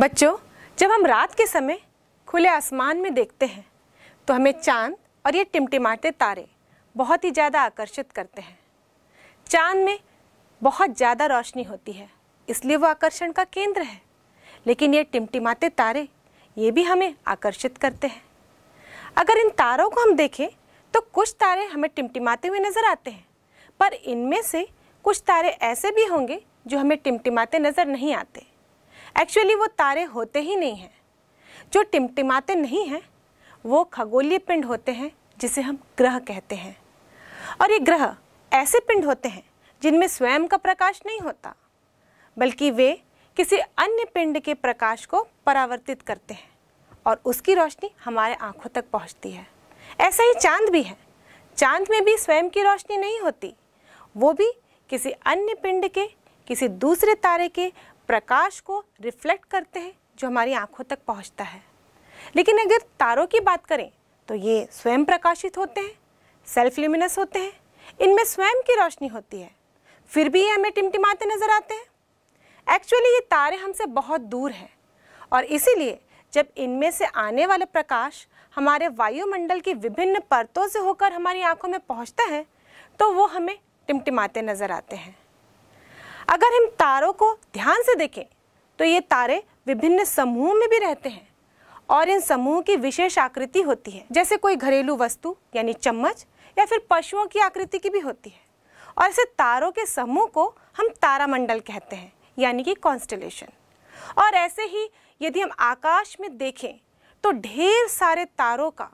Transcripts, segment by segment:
बच्चों जब हम रात के समय खुले आसमान में देखते हैं तो हमें चांद और ये टिमटिमाते तारे बहुत ही ज़्यादा आकर्षित करते हैं चांद में बहुत ज़्यादा रोशनी होती है इसलिए वो आकर्षण का केंद्र है लेकिन ये टिमटिमाते तारे ये भी हमें आकर्षित करते हैं अगर इन तारों को हम देखें तो कुछ तारे हमें टिमटिमाते हुए नज़र आते हैं पर इनमें से कुछ तारे ऐसे भी होंगे जो हमें टिमटिमाते नज़र नहीं आते एक्चुअली वो तारे होते ही नहीं हैं जो टिमटिमाते नहीं हैं वो खगोलीय पिंड होते हैं जिसे हम ग्रह कहते हैं और ये ग्रह ऐसे पिंड होते हैं जिनमें स्वयं का प्रकाश नहीं होता बल्कि वे किसी अन्य पिंड के प्रकाश को परावर्तित करते हैं और उसकी रोशनी हमारे आँखों तक पहुँचती है ऐसा ही चांद भी है चांद में भी स्वयं की रोशनी नहीं होती वो भी किसी अन्य पिंड के किसी दूसरे तारे के प्रकाश को रिफ्लेक्ट करते हैं जो हमारी आंखों तक पहुंचता है लेकिन अगर तारों की बात करें तो ये स्वयं प्रकाशित होते हैं सेल्फ ल्यूमिनस होते हैं इनमें स्वयं की रोशनी होती है फिर भी ये हमें टिमटिमाते नज़र आते हैं एक्चुअली ये तारे हमसे बहुत दूर हैं और इसीलिए जब इनमें से आने वाले प्रकाश हमारे वायुमंडल की विभिन्न परतों से होकर हमारी आंखों में पहुंचता है तो वो हमें टिमटिमाते नज़र आते हैं अगर हम तारों को ध्यान से देखें तो ये तारे विभिन्न समूहों में भी रहते हैं और इन समूहों की विशेष आकृति होती है जैसे कोई घरेलू वस्तु यानी चम्मच या फिर पशुओं की आकृति की भी होती है और ऐसे तारों के समूह को हम तारामंडल कहते हैं यानी कि कॉन्स्टलेशन और ऐसे ही यदि हम आकाश में देखें तो ढेर सारे तारों का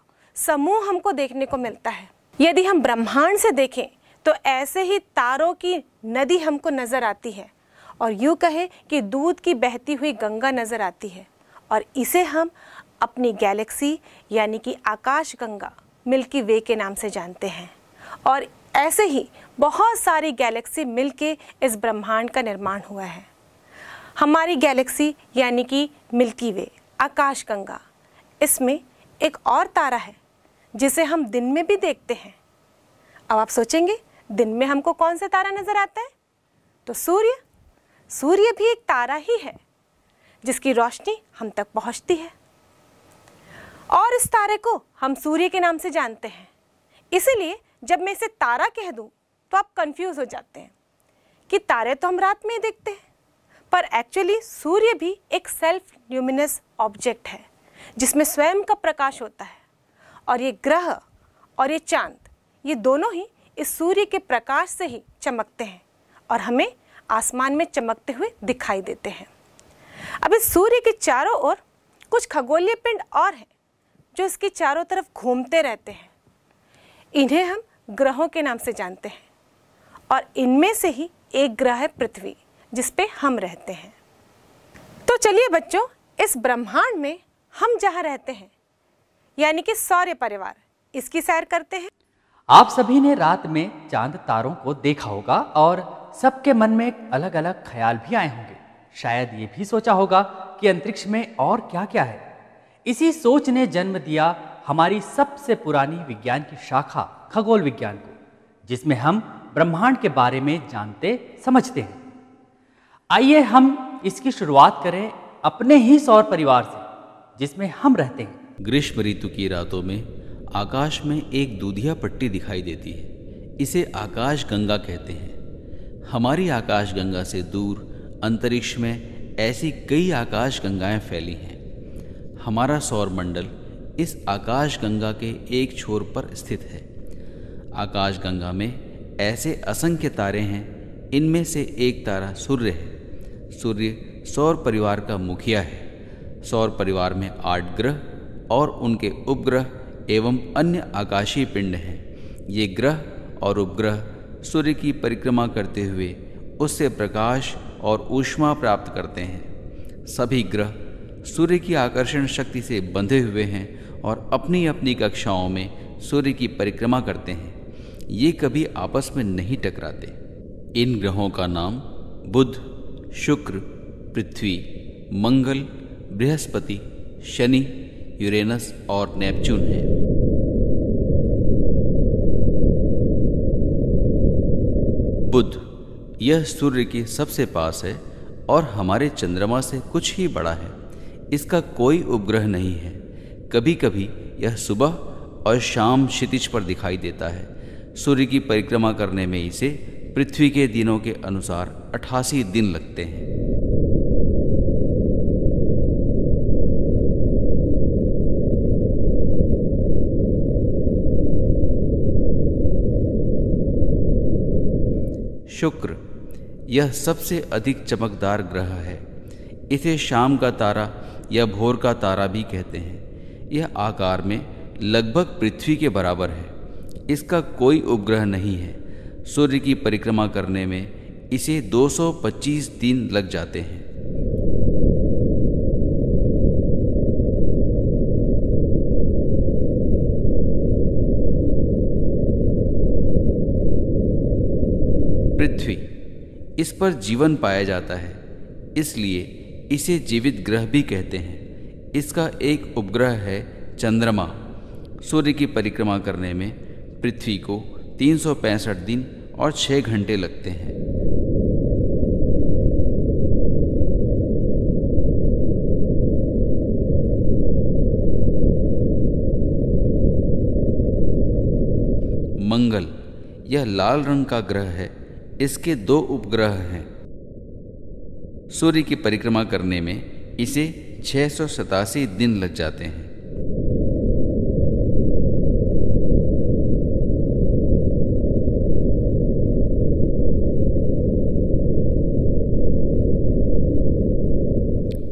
समूह हमको देखने को मिलता है यदि हम ब्रह्मांड से देखें तो ऐसे ही तारों की नदी हमको नज़र आती है और यूँ कहें कि दूध की बहती हुई गंगा नज़र आती है और इसे हम अपनी गैलेक्सी यानी कि आकाश गंगा मिल्की वे के नाम से जानते हैं और ऐसे ही बहुत सारी गैलेक्सी मिलके इस ब्रह्मांड का निर्माण हुआ है हमारी गैलेक्सी यानी कि मिल्की वे आकाश गंगा इसमें एक और तारा है जिसे हम दिन में भी देखते हैं अब आप सोचेंगे दिन में हमको कौन सा तारा नज़र आता है तो सूर्य सूर्य भी एक तारा ही है जिसकी रोशनी हम तक पहुंचती है और इस तारे को हम सूर्य के नाम से जानते हैं इसीलिए जब मैं इसे तारा कह दूं तो आप कंफ्यूज हो जाते हैं कि तारे तो हम रात में ही देखते हैं पर एक्चुअली सूर्य भी एक सेल्फ ल्यूमिनस ऑब्जेक्ट है जिसमें स्वयं का प्रकाश होता है और ये ग्रह और ये चांद ये दोनों ही इस सूर्य के प्रकाश से ही चमकते हैं और हमें आसमान में चमकते हुए दिखाई देते हैं अब इस सूर्य के चारों ओर कुछ खगोलीय पिंड और हैं जो इसके चारों तरफ घूमते रहते हैं इन्हें हम ग्रहों के नाम से जानते हैं और इनमें से ही एक ग्रह है पृथ्वी जिस पे हम रहते हैं तो चलिए बच्चों इस ब्रह्मांड में हम जहाँ रहते हैं यानी कि सौर्य परिवार इसकी सैर करते हैं आप सभी ने रात में चांद तारों को देखा होगा और सबके मन में अलग अलग ख्याल भी आए होंगे शायद ये भी सोचा होगा कि अंतरिक्ष में और क्या क्या है इसी सोच ने जन्म दिया हमारी सबसे पुरानी विज्ञान की शाखा खगोल विज्ञान को जिसमें हम ब्रह्मांड के बारे में जानते समझते हैं आइए हम इसकी शुरुआत करें अपने ही सौर परिवार से जिसमें हम रहते हैं ग्रीष्म ऋतु की रातों में आकाश में एक दूधिया पट्टी दिखाई देती है इसे आकाश गंगा कहते हैं हमारी आकाश गंगा से दूर अंतरिक्ष में ऐसी कई आकाश गंगाएँ फैली हैं हमारा सौर मंडल इस आकाश गंगा के एक छोर पर स्थित है आकाश गंगा में ऐसे असंख्य तारे हैं इनमें से एक तारा सूर्य है सूर्य सौर परिवार का मुखिया है सौर परिवार में आठ ग्रह और उनके उपग्रह एवं अन्य आकाशीय पिंड हैं ये ग्रह और उपग्रह सूर्य की परिक्रमा करते हुए उससे प्रकाश और ऊष्मा प्राप्त करते हैं सभी ग्रह सूर्य की आकर्षण शक्ति से बंधे हुए हैं और अपनी अपनी कक्षाओं में सूर्य की परिक्रमा करते हैं ये कभी आपस में नहीं टकराते इन ग्रहों का नाम बुध शुक्र पृथ्वी मंगल बृहस्पति शनि यूरेनस और नेपच्यून है बुध यह सूर्य के सबसे पास है और हमारे चंद्रमा से कुछ ही बड़ा है इसका कोई उपग्रह नहीं है कभी कभी यह सुबह और शाम क्षितिज पर दिखाई देता है सूर्य की परिक्रमा करने में इसे पृथ्वी के दिनों के अनुसार 88 दिन लगते हैं शुक्र यह सबसे अधिक चमकदार ग्रह है इसे शाम का तारा या भोर का तारा भी कहते हैं यह आकार में लगभग पृथ्वी के बराबर है इसका कोई उपग्रह नहीं है सूर्य की परिक्रमा करने में इसे 225 दिन लग जाते हैं पृथ्वी इस पर जीवन पाया जाता है इसलिए इसे जीवित ग्रह भी कहते हैं इसका एक उपग्रह है चंद्रमा सूर्य की परिक्रमा करने में पृथ्वी को तीन दिन और 6 घंटे लगते हैं मंगल यह लाल रंग का ग्रह है इसके दो उपग्रह हैं सूर्य की परिक्रमा करने में इसे छह दिन लग जाते हैं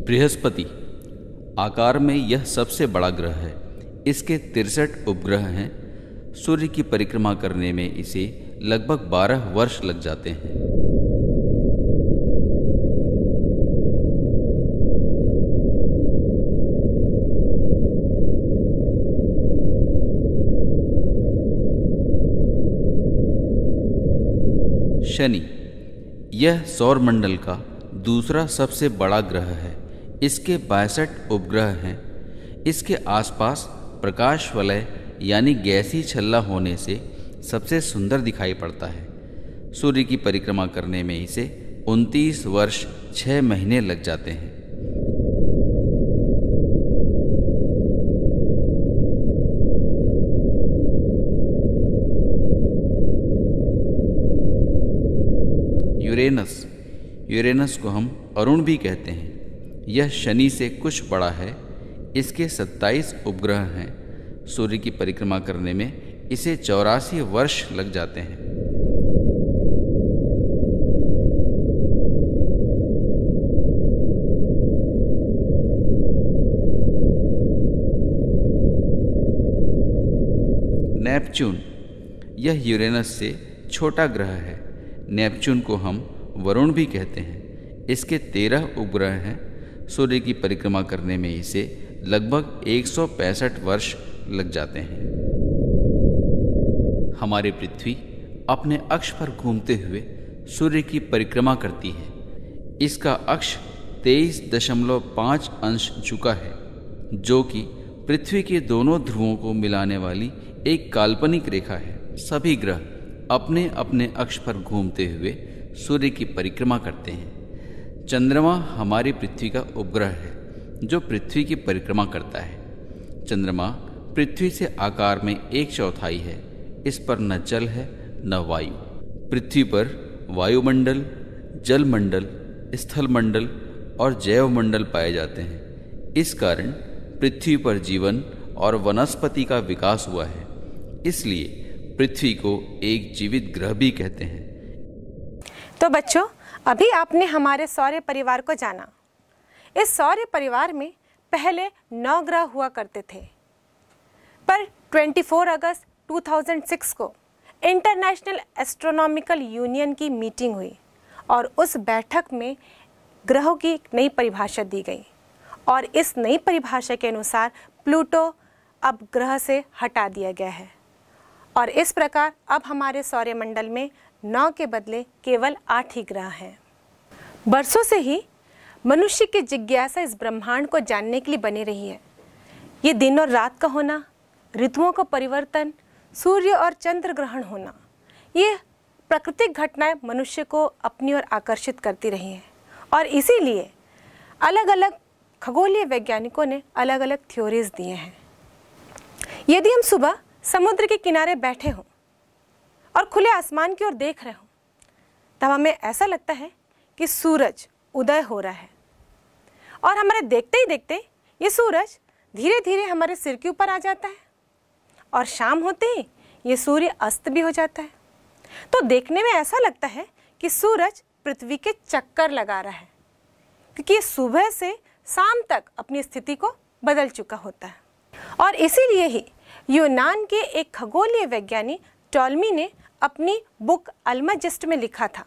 बृहस्पति आकार में यह सबसे बड़ा ग्रह है इसके तिरसठ उपग्रह हैं सूर्य की परिक्रमा करने में इसे लगभग 12 वर्ष लग जाते हैं शनि यह सौरमंडल का दूसरा सबसे बड़ा ग्रह है इसके बासठ उपग्रह हैं इसके आसपास प्रकाश वलय यानी गैसी छल्ला होने से सबसे सुंदर दिखाई पड़ता है सूर्य की परिक्रमा करने में इसे 29 वर्ष 6 महीने लग जाते हैं यूरेनस यूरेनस को हम अरुण भी कहते हैं यह शनि से कुछ बड़ा है इसके 27 उपग्रह हैं सूर्य की परिक्रमा करने में इसे चौरासी वर्ष लग जाते हैं नेपच्यून यह यूरेनस से छोटा ग्रह है नेपच्यून को हम वरुण भी कहते हैं इसके तेरह उपग्रह हैं सूर्य की परिक्रमा करने में इसे लगभग एक वर्ष लग जाते हैं हमारी पृथ्वी अपने अक्ष पर घूमते हुए सूर्य की परिक्रमा करती है इसका अक्ष तेईस दशमलव पाँच अंश झुका है जो कि पृथ्वी के दोनों ध्रुवों को मिलाने वाली एक काल्पनिक रेखा है सभी ग्रह अपने अपने अक्ष पर घूमते हुए सूर्य की परिक्रमा करते हैं चंद्रमा हमारी पृथ्वी का उपग्रह है जो पृथ्वी की परिक्रमा करता है चंद्रमा पृथ्वी से आकार में एक चौथाई है इस पर न जल है न वायु पृथ्वी पर वायुमंडल जलमंडल स्थलमंडल और जैवमंडल पाए जाते हैं इस कारण पृथ्वी पर जीवन और वनस्पति का विकास हुआ है इसलिए पृथ्वी को एक जीवित ग्रह भी कहते हैं तो बच्चों अभी आपने हमारे सौर्य परिवार को जाना इस सौर्य परिवार में पहले नौ ग्रह हुआ करते थे पर 24 अगस्त 2006 को इंटरनेशनल एस्ट्रोनॉमिकल यूनियन की मीटिंग हुई और उस बैठक में ग्रहों की एक नई परिभाषा दी गई और इस नई परिभाषा के अनुसार प्लूटो अब ग्रह से हटा दिया गया है और इस प्रकार अब हमारे सौर्यमंडल में नौ के बदले केवल आठ ही ग्रह हैं बरसों से ही मनुष्य की जिज्ञासा इस ब्रह्मांड को जानने के लिए बनी रही है ये दिन और रात का होना ऋतुओं का परिवर्तन सूर्य और चंद्र ग्रहण होना ये प्राकृतिक घटनाएं मनुष्य को अपनी ओर आकर्षित करती रही हैं और इसीलिए अलग अलग खगोलीय वैज्ञानिकों ने अलग अलग थ्योरीज दिए हैं यदि हम सुबह समुद्र के किनारे बैठे हों और खुले आसमान की ओर देख रहे हों तब हमें ऐसा लगता है कि सूरज उदय हो रहा है और हमारे देखते ही देखते ये सूरज धीरे धीरे हमारे सिर के ऊपर आ जाता है और शाम होते ही ये सूर्य अस्त भी हो जाता है तो देखने में ऐसा लगता है कि सूरज पृथ्वी के चक्कर लगा रहा है क्योंकि ये सुबह से शाम तक अपनी स्थिति को बदल चुका होता है और इसीलिए ही यूनान के एक खगोलीय वैज्ञानिक टॉलमी ने अपनी बुक अल्माजिस्ट में लिखा था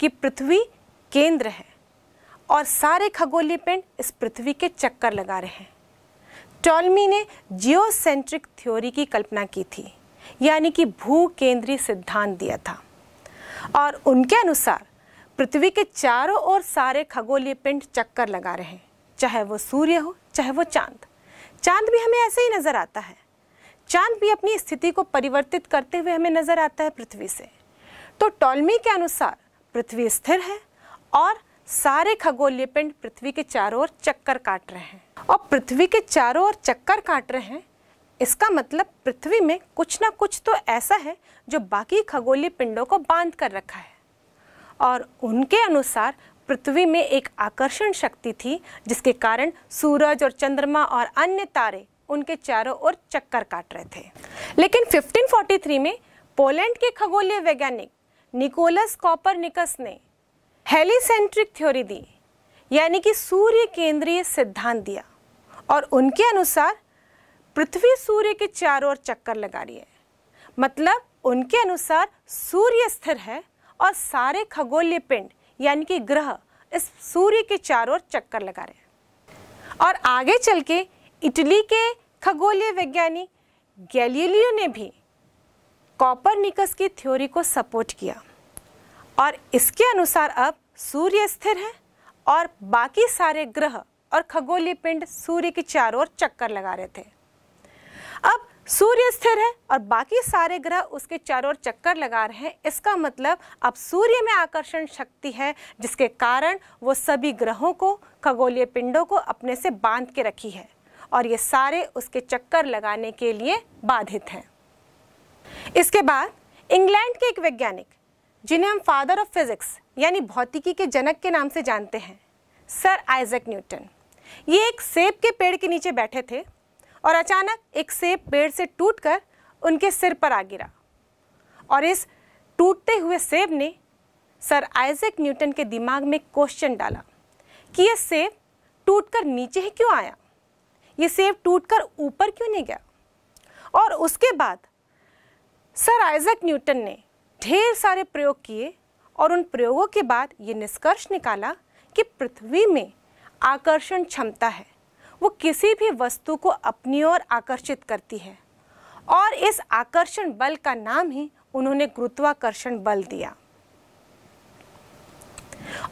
कि पृथ्वी केंद्र है और सारे खगोलीय पिंड इस पृथ्वी के चक्कर लगा रहे हैं टॉलमी ने जियोसेंट्रिक थ्योरी की कल्पना की थी यानी कि भू केंद्रीय सिद्धांत दिया था और उनके अनुसार पृथ्वी के चारों ओर सारे खगोलीय पिंड चक्कर लगा रहे हैं चाहे वो सूर्य हो चाहे वो चांद चांद भी हमें ऐसे ही नज़र आता है चांद भी अपनी स्थिति को परिवर्तित करते हुए हमें नज़र आता है पृथ्वी से तो टॉलमी के अनुसार पृथ्वी स्थिर है और सारे खगोलीय पिंड पृथ्वी के चारों ओर चक्कर काट रहे हैं और पृथ्वी के चारों ओर चक्कर काट रहे हैं इसका मतलब पृथ्वी में कुछ ना कुछ तो ऐसा है जो बाकी खगोलीय पिंडों को बांध कर रखा है और उनके अनुसार पृथ्वी में एक आकर्षण शक्ति थी जिसके कारण सूरज और चंद्रमा और अन्य तारे उनके चारों ओर चक्कर काट रहे थे लेकिन 1543 में पोलैंड के खगोलीय वैज्ञानिक निकोलस कॉपर निकस ने हेलीसेंट्रिक थ्योरी दी यानी कि सूर्य केंद्रीय सिद्धांत दिया और उनके अनुसार पृथ्वी सूर्य के चारों ओर चक्कर लगा रही है मतलब उनके अनुसार सूर्य स्थिर है और सारे खगोलीय पिंड यानी कि ग्रह इस सूर्य के चारों ओर चक्कर लगा रहे हैं और आगे चल के इटली के खगोलीय वैज्ञानिक गैलीलियो ने भी कॉपरनिकस की थ्योरी को सपोर्ट किया और इसके अनुसार अब सूर्य स्थिर है और बाकी सारे ग्रह और खगोलीय पिंड सूर्य के चारों ओर चक्कर लगा रहे थे अब सूर्य स्थिर है और बाकी सारे ग्रह उसके चारों ओर चक्कर लगा रहे हैं इसका मतलब अब सूर्य में आकर्षण शक्ति है जिसके कारण वो सभी ग्रहों को खगोलीय पिंडों को अपने से बांध के रखी है और ये सारे उसके चक्कर लगाने के लिए बाधित हैं इसके बाद इंग्लैंड के एक वैज्ञानिक जिन्हें हम फादर ऑफ फिजिक्स यानी भौतिकी के जनक के नाम से जानते हैं सर आइजक न्यूटन ये एक सेब के पेड़ के नीचे बैठे थे और अचानक एक सेब पेड़ से टूटकर उनके सिर पर आ गिरा और इस टूटते हुए सेब ने सर आइजक न्यूटन के दिमाग में क्वेश्चन डाला कि यह सेब टूटकर नीचे ही क्यों आया ये सेब टूटकर ऊपर क्यों नहीं गया और उसके बाद सर आइजक न्यूटन ने ढेर सारे प्रयोग किए और उन प्रयोगों के बाद ये निष्कर्ष निकाला कि पृथ्वी में आकर्षण क्षमता है वो किसी भी वस्तु को अपनी ओर आकर्षित करती है और इस आकर्षण बल का नाम ही उन्होंने गुरुत्वाकर्षण बल दिया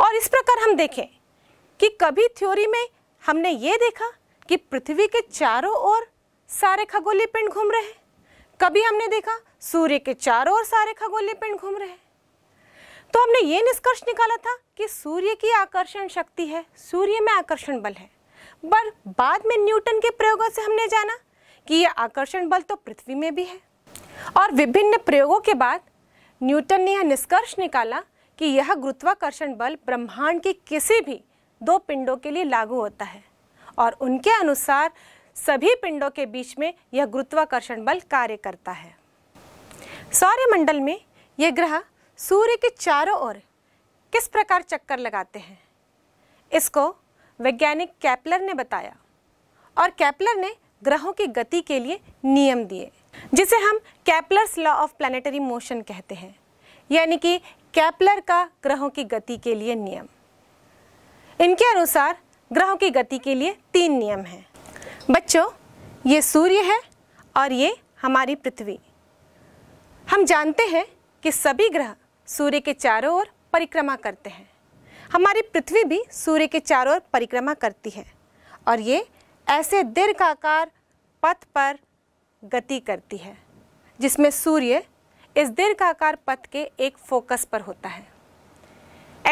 और इस प्रकार हम देखें कि कभी थ्योरी में हमने ये देखा कि पृथ्वी के चारों ओर सारे खगोलीय पिंड घूम रहे हैं कभी हमने देखा सूर्य के चारों ओर सारे खगोलीय पिंड घूम रहे तो हमने ये निष्कर्ष निकाला था कि सूर्य की आकर्षण शक्ति है सूर्य में आकर्षण बल है पर बाद में न्यूटन के प्रयोगों से हमने जाना कि यह आकर्षण बल तो पृथ्वी में भी है और विभिन्न प्रयोगों के बाद न्यूटन ने यह निष्कर्ष निकाला कि यह गुरुत्वाकर्षण बल ब्रह्मांड के किसी भी दो पिंडों के लिए लागू होता है और उनके अनुसार सभी पिंडों के बीच में यह गुरुत्वाकर्षण बल कार्य करता है सौर्यमंडल में यह ग्रह सूर्य के चारों ओर किस प्रकार चक्कर लगाते हैं इसको वैज्ञानिक कैपलर ने बताया और कैपलर ने ग्रहों की गति के लिए नियम दिए जिसे हम Kepler's law of planetary motion कहते हैं यानी कि कैपलर का ग्रहों की गति के लिए नियम इनके अनुसार ग्रहों की गति के लिए तीन नियम हैं बच्चों ये सूर्य है और ये हमारी पृथ्वी हम जानते हैं कि सभी ग्रह सूर्य के चारों ओर परिक्रमा करते हैं हमारी पृथ्वी भी सूर्य के चारों ओर परिक्रमा करती है और ये ऐसे दीर्घ आकार पथ पर गति करती है जिसमें सूर्य इस दीर्घ आकार पथ के एक फोकस पर होता है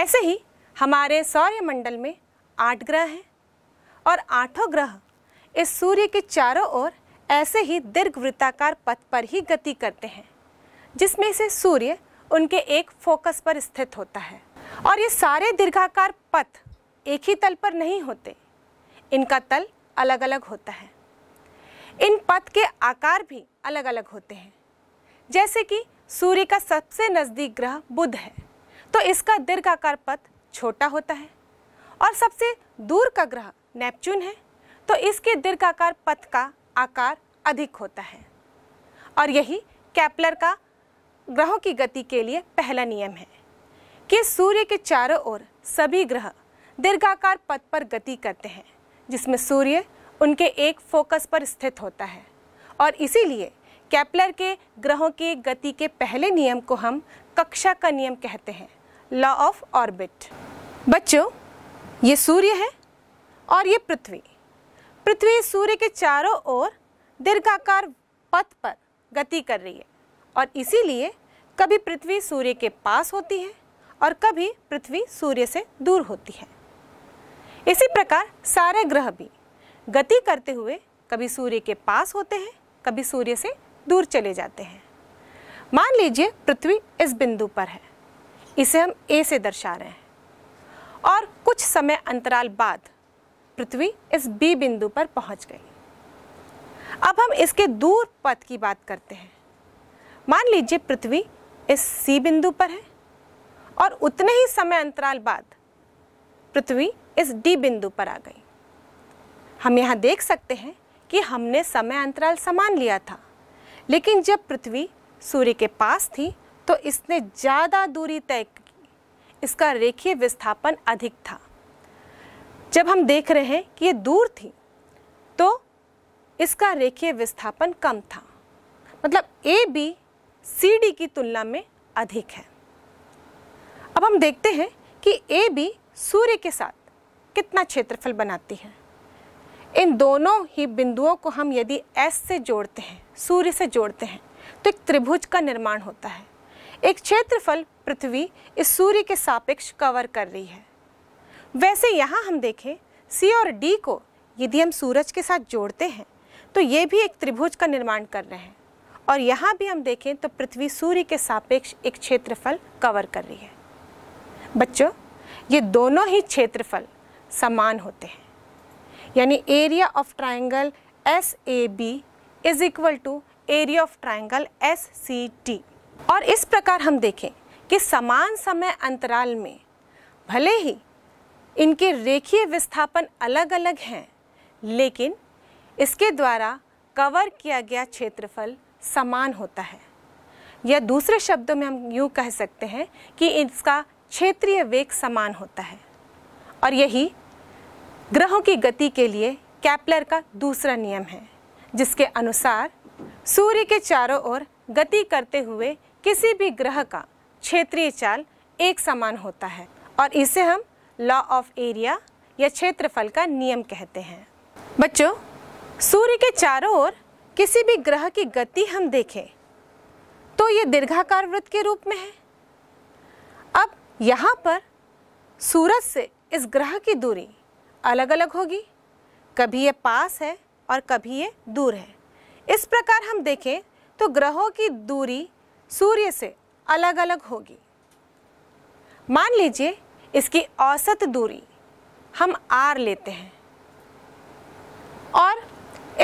ऐसे ही हमारे सौर्यमंडल में आठ ग्रह हैं और आठों ग्रह इस सूर्य के चारों ओर ऐसे ही दीर्घ वृत्ताकार पथ पर ही गति करते हैं जिसमें से सूर्य उनके एक फोकस पर स्थित होता है और ये सारे दीर्घाकार पथ एक ही तल पर नहीं होते इनका तल अलग अलग होता है इन पथ के आकार भी अलग अलग होते हैं जैसे कि सूर्य का सबसे नज़दीक ग्रह बुध है तो इसका दीर्घाकार पथ छोटा होता है और सबसे दूर का ग्रह नेपच्यून है तो इसके दीर्घाकार पथ का आकार अधिक होता है और यही कैपलर का ग्रहों की गति के लिए पहला नियम है कि सूर्य के चारों ओर सभी ग्रह दीर्घाकार पथ पर गति करते हैं जिसमें सूर्य उनके एक फोकस पर स्थित होता है और इसीलिए कैपलर के ग्रहों की गति के पहले नियम को हम कक्षा का नियम कहते हैं लॉ ऑफ ऑर्बिट बच्चों ये सूर्य है और ये पृथ्वी पृथ्वी सूर्य के चारों ओर दीर्घाकार पथ पर गति कर रही है और इसीलिए कभी पृथ्वी सूर्य के पास होती है और कभी पृथ्वी सूर्य से दूर होती है इसी प्रकार सारे ग्रह भी गति करते हुए कभी सूर्य के पास होते हैं कभी सूर्य से दूर चले जाते हैं मान लीजिए पृथ्वी इस बिंदु पर है इसे हम ए से दर्शा रहे हैं और कुछ समय अंतराल बाद पृथ्वी इस बी बिंदु पर पहुंच गई अब हम इसके दूर पथ की बात करते हैं मान लीजिए पृथ्वी इस सी बिंदु पर है और उतने ही समय अंतराल बाद पृथ्वी इस डी बिंदु पर आ गई हम यहाँ देख सकते हैं कि हमने समय अंतराल समान लिया था लेकिन जब पृथ्वी सूर्य के पास थी तो इसने ज़्यादा दूरी तय की इसका रेखीय विस्थापन अधिक था जब हम देख रहे हैं कि ये दूर थी तो इसका रेखीय विस्थापन कम था मतलब ए बी सी डी की तुलना में अधिक है अब हम देखते हैं कि ए बी सूर्य के साथ कितना क्षेत्रफल बनाती है इन दोनों ही बिंदुओं को हम यदि एस से जोड़ते हैं सूर्य से जोड़ते हैं तो एक त्रिभुज का निर्माण होता है एक क्षेत्रफल पृथ्वी इस सूर्य के सापेक्ष कवर कर रही है वैसे यहाँ हम देखें सी और डी को यदि हम सूरज के साथ जोड़ते हैं तो ये भी एक त्रिभुज का निर्माण कर रहे हैं और यहाँ भी हम देखें तो पृथ्वी सूर्य के सापेक्ष एक क्षेत्रफल कवर कर रही है बच्चों ये दोनों ही क्षेत्रफल समान होते हैं यानी area of triangle S A B is equal to area of triangle S C T और इस प्रकार हम देखें कि समान समय अंतराल में भले ही इनके रेखीय विस्थापन अलग अलग हैं लेकिन इसके द्वारा कवर किया गया क्षेत्रफल समान होता है या दूसरे शब्दों में हम यूँ कह सकते हैं कि इसका क्षेत्रीय वेग समान होता है और यही ग्रहों की गति के लिए कैप्लर का दूसरा नियम है जिसके अनुसार सूर्य के चारों ओर गति करते हुए किसी भी ग्रह का क्षेत्रीय चाल एक समान होता है और इसे हम लॉ ऑफ एरिया या क्षेत्रफल का नियम कहते हैं बच्चों सूर्य के चारों ओर किसी भी ग्रह की गति हम देखें तो ये दीर्घाकार वृत्त के रूप में है अब यहाँ पर सूरज से इस ग्रह की दूरी अलग अलग होगी कभी ये पास है और कभी ये दूर है इस प्रकार हम देखें तो ग्रहों की दूरी सूर्य से अलग अलग होगी मान लीजिए इसकी औसत दूरी हम आर लेते हैं और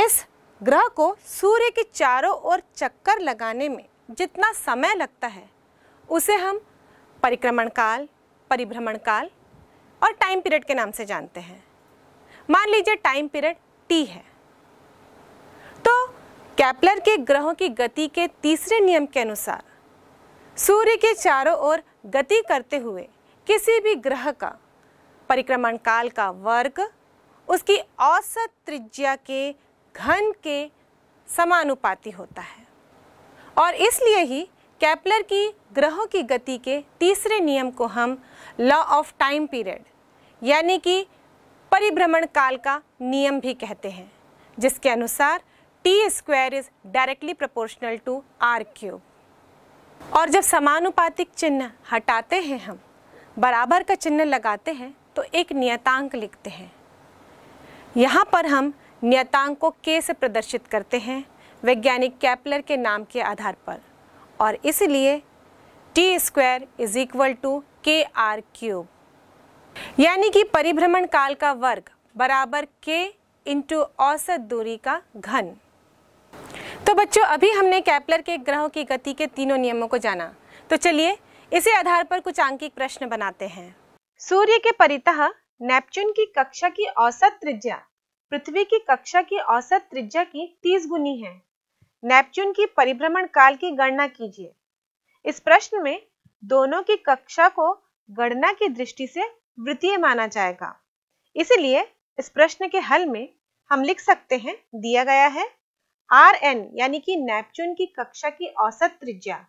इस ग्रह को सूर्य के चारों ओर चक्कर लगाने में जितना समय लगता है उसे हम परिक्रमण काल परिभ्रमण काल और टाइम पीरियड के नाम से जानते हैं मान लीजिए टाइम पीरियड टी है तो कैप्लर के ग्रहों की गति के तीसरे नियम के अनुसार सूर्य के चारों ओर गति करते हुए किसी भी ग्रह का परिक्रमण काल का वर्ग उसकी औसत त्रिज्या के घन के समानुपाती होता है और इसलिए ही कैपलर की ग्रहों की गति के तीसरे नियम को हम लॉ ऑफ टाइम पीरियड यानी कि परिभ्रमण काल का नियम भी कहते हैं जिसके अनुसार T square is directly proportional to R cube और जब समानुपातिक चिन्ह हटाते हैं हम बराबर का चिन्ह लगाते हैं तो एक नियतांक लिखते हैं यहाँ पर हम नियतांक को के से प्रदर्शित करते हैं वैज्ञानिक कैपलर के नाम के आधार पर और इसलिए T square is equal to K R cube यानी कि परिभ्रमण काल का वर्ग बराबर के इंटू औसत दूरी का घन तो बच्चों अभी हमने कैपलर के ग्रहों की गति के तीनों नियमों को जाना तो चलिए इसी आधार पर कुछ आंकिक प्रश्न बनाते हैं सूर्य के परितः नेपच्यून की कक्षा की औसत त्रिज्या पृथ्वी की कक्षा की औसत त्रिज्या की तीस गुनी है नेपच्यून की परिभ्रमण काल की गणना कीजिए इस प्रश्न में दोनों की कक्षा को गणना की दृष्टि से वृत्तीय माना जाएगा इसलिए इस प्रश्न के हल में हम लिख सकते हैं दिया गया है आर एन यानी कि नेपच्यून की कक्षा की औसत त्रिज्या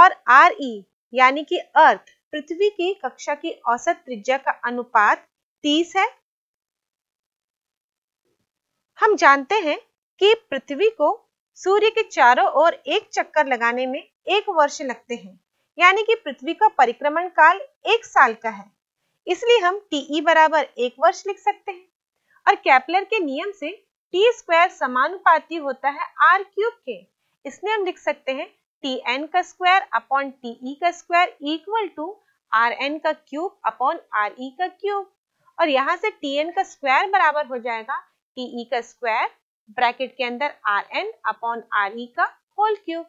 और आर ई यानी कि अर्थ पृथ्वी की कक्षा की औसत त्रिज्या का अनुपात 30 है हम जानते हैं कि पृथ्वी को सूर्य के चारों ओर एक चक्कर लगाने में एक वर्ष लगते हैं यानी कि पृथ्वी का परिक्रमण काल एक साल का है इसलिए हम टीई बराबर एक वर्ष लिख सकते हैं और कैपलर के नियम से टी स्क्वायर समानुपाती होता है आर क्यूब के इसलिए हम लिख सकते हैं टी एन का स्क्वायर अपॉन टी ई का square equal to R N का क्यूब अपॉन आर ई का क्यूब और यहाँ से टी एन का स्क्वायर बराबर हो जाएगा टी ई का स्क्वायर ब्रैकेट के अंदर R N upon R E का होल क्यूब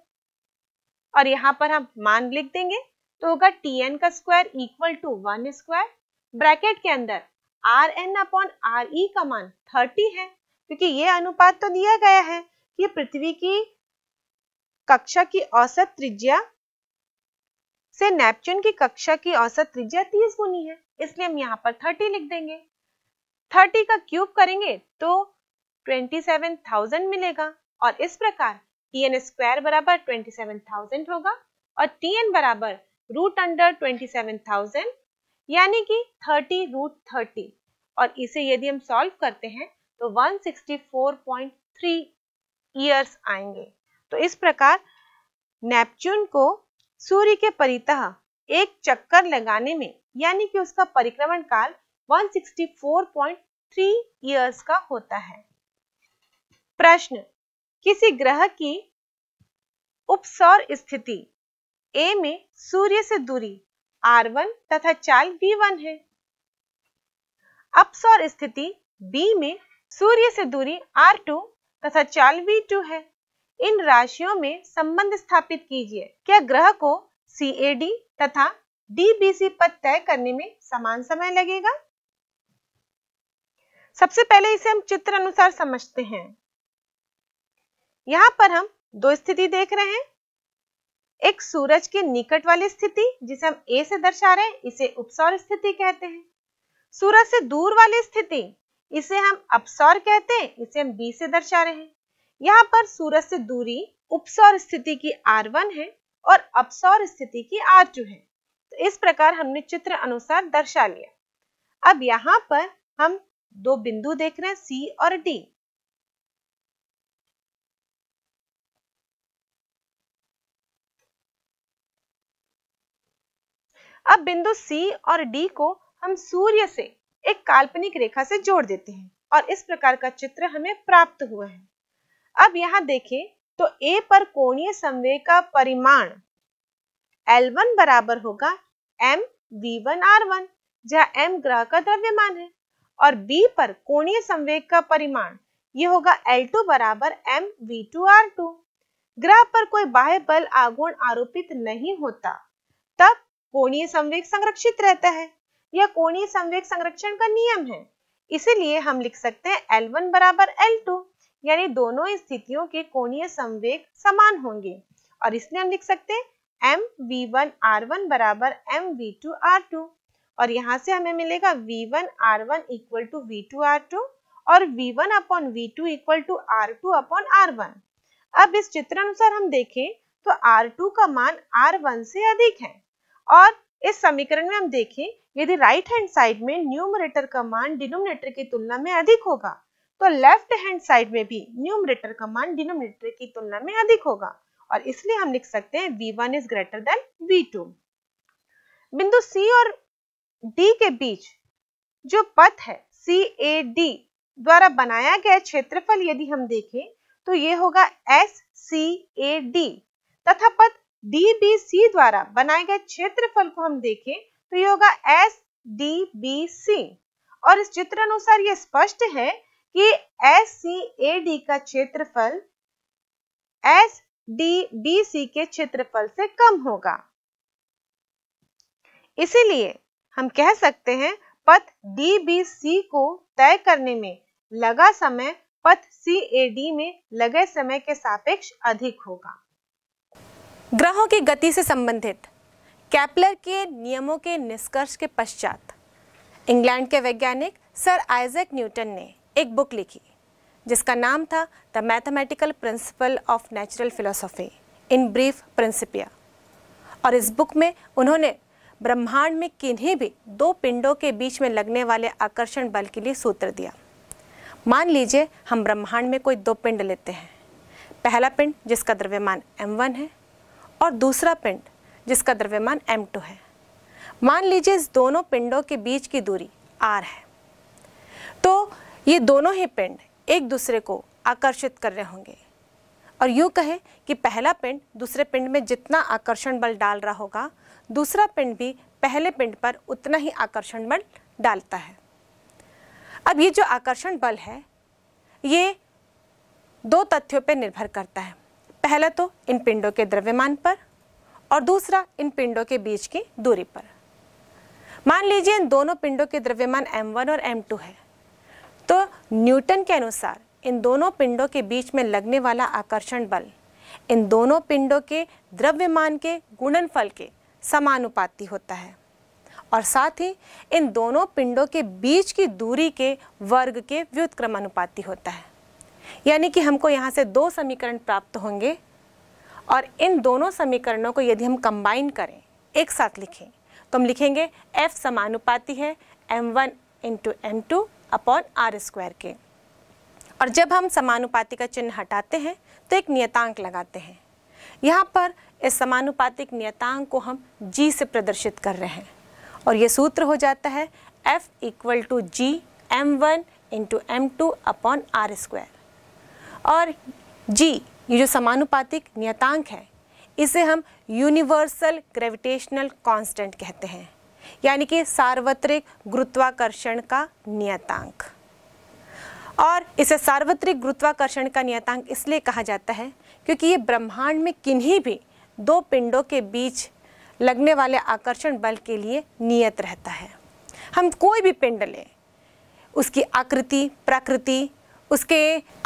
और यहाँ पर हम मान लिख देंगे तो होगा टी एन का square equal to one square bracket के अंदर R N upon R E का मान थर्टी है क्योंकि ये अनुपात तो दिया गया है कि पृथ्वी की कक्षा की औसत त्रिज्या से नेपच्यून की कक्षा की औसत त्रिज्या 30 गुनी है इसलिए हम यहाँ पर 30 लिख देंगे 30 का क्यूब करेंगे तो 27,000 मिलेगा और इस प्रकार टी एन स्क्वायर बराबर 27,000 होगा और टी एन बराबर रूट अंडर 27,000 यानी कि 30 रूट थर्टी और इसे यदि हम सॉल्व करते हैं तो 164.3 इयर्स आएंगे तो इस प्रकार नेपच्यून को सूर्य के परितः एक चक्कर लगाने में यानी कि उसका परिक्रमण काल 164.3 इयर्स का होता है प्रश्न किसी ग्रह की उपसौर स्थिति ए में सूर्य से दूरी R1 तथा चाल V1 है अपसौर स्थिति बी में सूर्य से दूरी R2 तथा चाल V2 है इन राशियों में संबंध स्थापित कीजिए क्या ग्रह को सी तथा डीबीसी पद तय करने में समान समय लगेगा सबसे पहले इसे हम चित्र अनुसार समझते हैं यहाँ पर हम दो स्थिति देख रहे हैं एक सूरज के निकट वाली स्थिति जिसे हम ए से दर्शा रहे हैं इसे उपसौर स्थिति कहते हैं सूरज से दूर वाली स्थिति इसे हम अपसौर कहते हैं इसे हम बी से दर्शा रहे हैं यहाँ पर सूरज से दूरी उपसौर स्थिति की आर वन है और अपसौर स्थिति की आर टू है तो इस प्रकार हमने चित्र अनुसार दर्शा लिया अब यहाँ पर हम दो बिंदु देख रहे हैं सी और डी अब बिंदु C और D को हम सूर्य से एक काल्पनिक रेखा से जोड़ देते हैं और इस प्रकार का चित्र हमें प्राप्त हुआ है अब यहां देखें तो ए पर कोणीय संवेग का परिमाण L1 बराबर होगा M V one R one जहां एम ग्रह का द्रव्यमान है और B पर कोणीय संवेग का परिमाण ये होगा L2 बराबर M V two R two ग्रह पर कोई बाह्य बल आगुण आरोपित नहीं होता तब कोणीय संवेग संरक्षित रहता है यह कोणीय संवेग संरक्षण का नियम है इसीलिए हम लिख सकते हैं L1 बराबर L2 यानी दोनों स्थितियों के कोणीय संवेग समान होंगे और इसलिए हम लिख सकते हैं M V one R one बराबर M V two R two और यहाँ से हमें मिलेगा V one R one equal to V two R two और V one upon V two equal to R two upon R one अब इस चित्र अनुसार हम देखें तो आर टू का मान आर वन से अधिक है और इस समीकरण में हम देखें यदि राइट हैंड साइड में न्यूमरेटर का मान डिनोमिनेटर की तुलना में अधिक होगा तो लेफ्ट हैंड साइड में भी न्यूमरेटर का मान डिनोमिनेटर की तुलना में अधिक होगा और इसलिए हम लिख सकते हैं V one is greater than two बिंदु सी और डी के बीच जो पथ है सी ए डी द्वारा बनाया गया क्षेत्रफल यदि हम देखें तो ये होगा एस सी ए डी तथा पथ डी बी सी द्वारा बनाए गए क्षेत्रफल को हम देखें तो ये होगा एस डी बी सी और इस चित्र अनुसार ये स्पष्ट है कि एस सी ए डी का क्षेत्रफल एस डी बी सी के क्षेत्रफल से कम होगा इसीलिए हम कह सकते हैं पथ डी बी सी को तय करने में लगा समय पथ सी ए डी में लगे समय के सापेक्ष अधिक होगा ग्रहों की गति से संबंधित कैपलर के नियमों के निष्कर्ष के पश्चात इंग्लैंड के वैज्ञानिक सर आइजक न्यूटन ने एक बुक लिखी जिसका नाम था the mathematical principle of natural philosophy in brief Principia और इस बुक में उन्होंने ब्रह्मांड में किन्हीं भी दो पिंडों के बीच में लगने वाले आकर्षण बल के लिए सूत्र दिया मान लीजिए हम ब्रह्मांड में कोई दो पिंड लेते हैं पहला पिंड जिसका द्रव्यमान m1 है और दूसरा पिंड जिसका द्रव्यमान m2 है मान लीजिए इस दोनों पिंडों के बीच की दूरी r है तो ये दोनों ही पिंड एक दूसरे को आकर्षित कर रहे होंगे और यूँ कहें कि पहला पिंड दूसरे पिंड में जितना आकर्षण बल डाल रहा होगा दूसरा पिंड भी पहले पिंड पर उतना ही आकर्षण बल डालता है अब ये जो आकर्षण बल है ये दो तथ्यों पर निर्भर करता है पहला तो इन पिंडों के द्रव्यमान पर और दूसरा इन पिंडों के बीच की दूरी पर मान लीजिए इन दोनों पिंडों के द्रव्यमान m1 और m2 है तो न्यूटन के अनुसार इन दोनों पिंडों के बीच में लगने वाला आकर्षण बल इन दोनों पिंडों के द्रव्यमान के गुणनफल के समानुपाती होता है और साथ ही इन दोनों पिंडों के बीच की दूरी के वर्ग के क्रमानुपाति होता है यानी कि हमको यहाँ से दो समीकरण प्राप्त होंगे और इन दोनों समीकरणों को यदि हम कंबाइन करें एक साथ लिखें तो हम लिखेंगे F समानुपाती है m1 one into M two upon R square के और जब हम समानुपाती का चिन्ह हटाते हैं तो एक नियतांक लगाते हैं यहाँ पर इस समानुपातिक नियतांक को हम जी से प्रदर्शित कर रहे हैं और ये सूत्र हो जाता है F equal to G M one into M two upon R square और जी ये जो समानुपातिक नियतांक है इसे हम यूनिवर्सल ग्रेविटेशनल कांस्टेंट कहते हैं यानी कि सार्वत्रिक गुरुत्वाकर्षण का नियतांक और इसे सार्वत्रिक गुरुत्वाकर्षण का नियतांक इसलिए कहा जाता है क्योंकि ये ब्रह्मांड में किन्हीं भी दो पिंडों के बीच लगने वाले आकर्षण बल के लिए नियत रहता है हम कोई भी पिंड लें उसकी आकृति प्रकृति उसके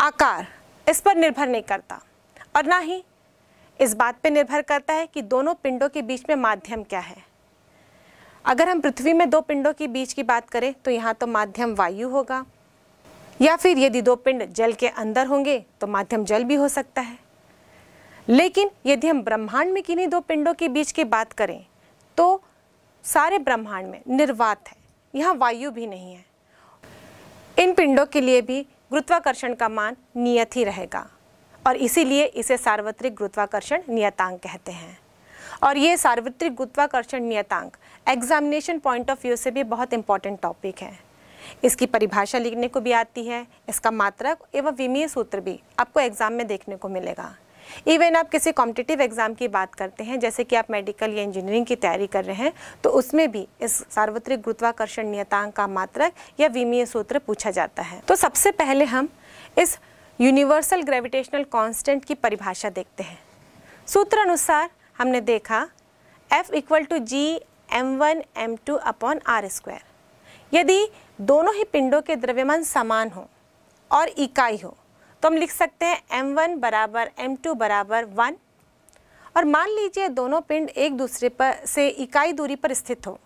आकार इस पर निर्भर नहीं करता और ना ही इस बात पर निर्भर करता है कि दोनों पिंडों के बीच में माध्यम क्या है अगर हम पृथ्वी में दो पिंडों के बीच की बात करें तो यहाँ तो माध्यम वायु होगा या फिर यदि दो पिंड जल के अंदर होंगे तो माध्यम जल भी हो सकता है लेकिन यदि हम ब्रह्मांड में किन्हीं दो पिंडों के बीच की बात करें तो सारे ब्रह्मांड में निर्वात है यहाँ वायु भी नहीं है इन पिंडों के लिए भी गुरुत्वाकर्षण का मान नियत ही रहेगा और इसीलिए इसे सार्वत्रिक गुरुत्वाकर्षण नियतांक कहते हैं और ये सार्वत्रिक गुरुत्वाकर्षण नियतांक एग्जामिनेशन पॉइंट ऑफ व्यू से भी बहुत इंपॉर्टेंट टॉपिक है इसकी परिभाषा लिखने को भी आती है इसका मात्रक एवं विमीय सूत्र भी आपको एग्जाम में देखने को मिलेगा इवन आप किसी कॉम्पिटिटिव एग्जाम की बात करते हैं जैसे कि आप मेडिकल या इंजीनियरिंग की तैयारी कर रहे हैं तो उसमें भी इस सार्वत्रिक गुरुत्वाकर्षण नियतांक का मात्रक या विमीय सूत्र पूछा जाता है तो सबसे पहले हम इस यूनिवर्सल ग्रेविटेशनल कांस्टेंट की परिभाषा देखते हैं सूत्र अनुसार हमने देखा F equal to G M one M two upon R square यदि दोनों ही पिंडों के द्रव्यमान समान हो और इकाई हो तो हम लिख सकते हैं एम वन बराबर एम टू बराबर वन और मान लीजिए दोनों पिंड एक दूसरे पर से इकाई दूरी पर स्थित हो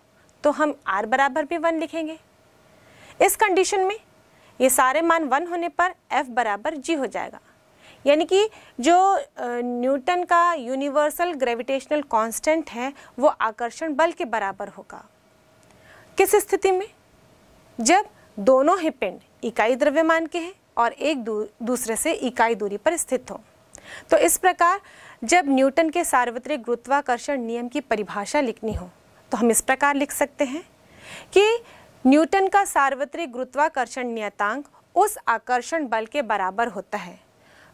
तो हम आर बराबर भी वन लिखेंगे इस कंडीशन में ये सारे मान वन होने पर एफ बराबर जी हो जाएगा यानी कि जो न्यूटन का यूनिवर्सल ग्रेविटेशनल कांस्टेंट है वो आकर्षण बल के बराबर होगा किस स्थिति में जब दोनों ही पिंड इकाई द्रव्यमान के हैं और एक दू, दूसरे से इकाई दूरी पर स्थित हो तो इस प्रकार जब न्यूटन के सार्वत्रिक गुरुत्वाकर्षण नियम की परिभाषा लिखनी हो तो हम इस प्रकार लिख सकते हैं कि न्यूटन का सार्वत्रिक गुरुत्वाकर्षण नियतांक उस आकर्षण बल के बराबर होता है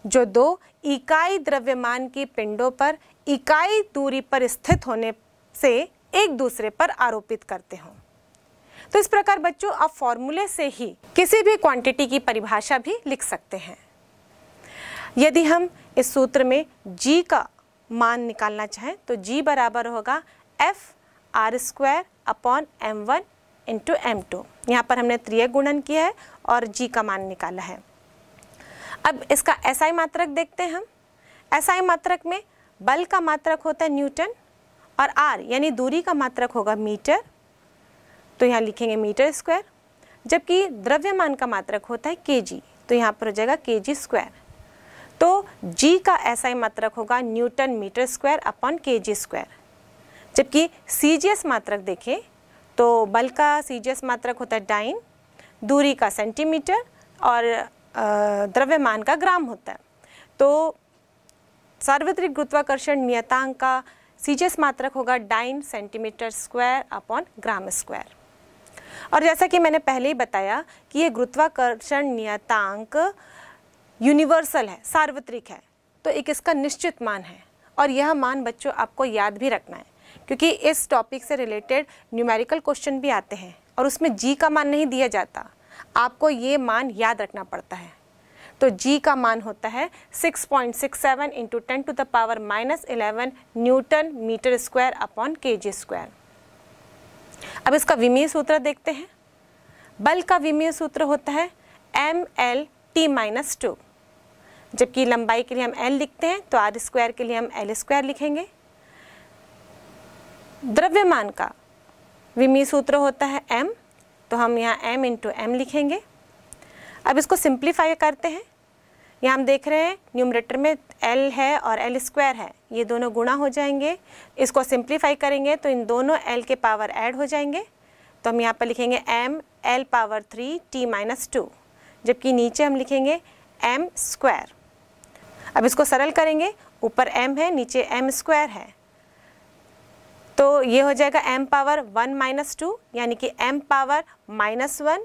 जो दो इकाई द्रव्यमान की पिंडों पर इकाई दूरी पर स्थित होने से एक दूसरे पर आरोपित करते हों तो इस प्रकार बच्चों आप फॉर्मूले से ही किसी भी क्वांटिटी की परिभाषा भी लिख सकते हैं यदि हम इस सूत्र में g का मान निकालना चाहें तो g बराबर होगा F R square upon M one into M two यहाँ पर हमने त्रिय गुणन किया है और g का मान निकाला है अब इसका एसआई मात्रक देखते हैं हम एसआई मात्रक में बल का मात्रक होता है न्यूटन और आर यानी दूरी का मात्रक होगा मीटर तो यहाँ लिखेंगे मीटर स्क्वायर जबकि द्रव्यमान का मात्रक होता है केजी तो यहाँ पर हो जाएगा केजी स्क्वायर तो जी का एसआई मात्रक होगा newton metre square upon K square जबकि एस मात्रक देखें तो बल का एस मात्रक होता है डाइन दूरी का सेंटीमीटर और द्रव्यमान का ग्राम होता है तो सार्वत्रिक गुरुत्वाकर्षण नियतांक का सीजेस मात्रक होगा dyne centimetre square upon gram square और जैसा कि मैंने पहले ही बताया कि ये गुरुत्वाकर्षण नियतांक यूनिवर्सल है सार्वत्रिक है तो एक इसका निश्चित मान है और यह मान बच्चों आपको याद भी रखना है क्योंकि इस टॉपिक से रिलेटेड न्यूमेरिकल क्वेश्चन भी आते हैं और उसमें जी का मान नहीं दिया जाता आपको ये मान याद रखना पड़ता है तो G का मान होता है 6.67 point six seven into ten to the power minus eleven newton metre square upon K G square अब इसका विमीय सूत्र देखते हैं बल का विमीय सूत्र होता है M L T minus two जबकि लंबाई के लिए हम एल लिखते हैं तो आर स्क्वायर के लिए हम एल स्क्वायर लिखेंगे द्रव्यमान का विमीय सूत्र होता है एम तो हम यहाँ m इंटू एम लिखेंगे अब इसको सिंप्लीफाई करते हैं यहाँ हम देख रहे हैं न्यूमरेटर में l है और l स्क्वायर है ये दोनों गुणा हो जाएंगे इसको सिंप्लीफाई करेंगे तो इन दोनों l के पावर ऐड हो जाएंगे तो हम यहाँ पर लिखेंगे m l power three t minus two जबकि नीचे हम लिखेंगे m स्क्वायर अब इसको सरल करेंगे ऊपर m है नीचे m स्क्वायर है तो ये हो जाएगा m power one minus two यानी कि m पावर माइनस वन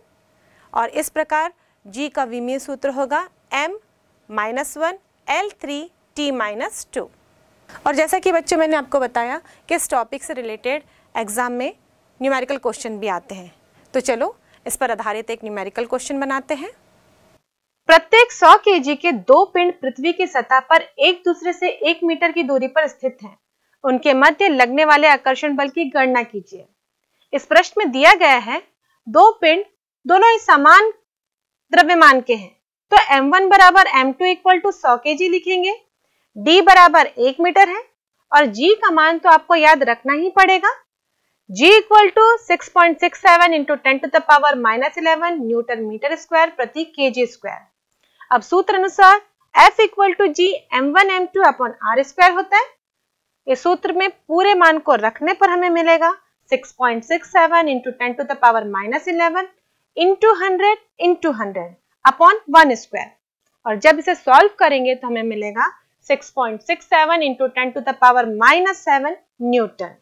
और इस प्रकार g का विमीय सूत्र होगा m minus one L three T minus two और जैसा कि बच्चों मैंने आपको बताया कि इस टॉपिक से रिलेटेड एग्ज़ाम में न्यूमेरिकल क्वेश्चन भी आते हैं तो चलो इस पर आधारित एक न्यूमेरिकल क्वेश्चन बनाते हैं प्रत्येक 100 केजी के दो पिंड पृथ्वी की सतह पर एक दूसरे से एक मीटर की दूरी पर स्थित हैं। उनके मध्य लगने वाले आकर्षण बल की गणना कीजिए इस प्रश्न में दिया गया है दो पिंड दोनों ही समान द्रव्यमान के हैं तो m1 बराबर m2 इक्वल टू सौ के लिखेंगे d बराबर एक मीटर है और g का मान तो आपको याद रखना ही पड़ेगा g equal to six point six seven into ten to the power minus eleven newton metre square प्रति के जी स्क्वायर अब सूत्र अनुसार f equal to G M one M two upon R square होता है इस सूत्र में पूरे मान को रखने पर हमें मिलेगा 6.67 point six seven into ten to the power minus eleven into hundred into hundred upon one square और जब इसे सॉल्व करेंगे तो हमें मिलेगा 6.67 point six seven into ten to the power minus seven Newton